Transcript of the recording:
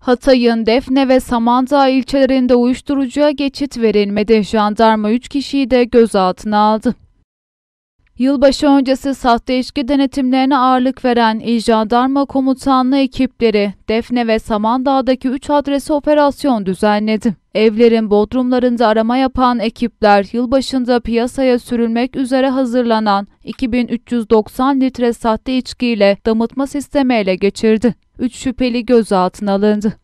Hatay'ın Defne ve Samandağ ilçelerinde uyuşturucuya geçit verilmedi. Jandarma 3 kişiyi de gözaltına aldı. Yılbaşı öncesi sahte içki denetimlerine ağırlık veren İl Jandarma Komutanlığı ekipleri Defne ve Samandağ'daki 3 adrese operasyon düzenledi. Evlerin bodrumlarında arama yapan ekipler yılbaşında piyasaya sürülmek üzere hazırlanan 2390 litre sahte içkiyle damıtma sistemi ele geçirdi. 3 şüpheli gözaltına alındı.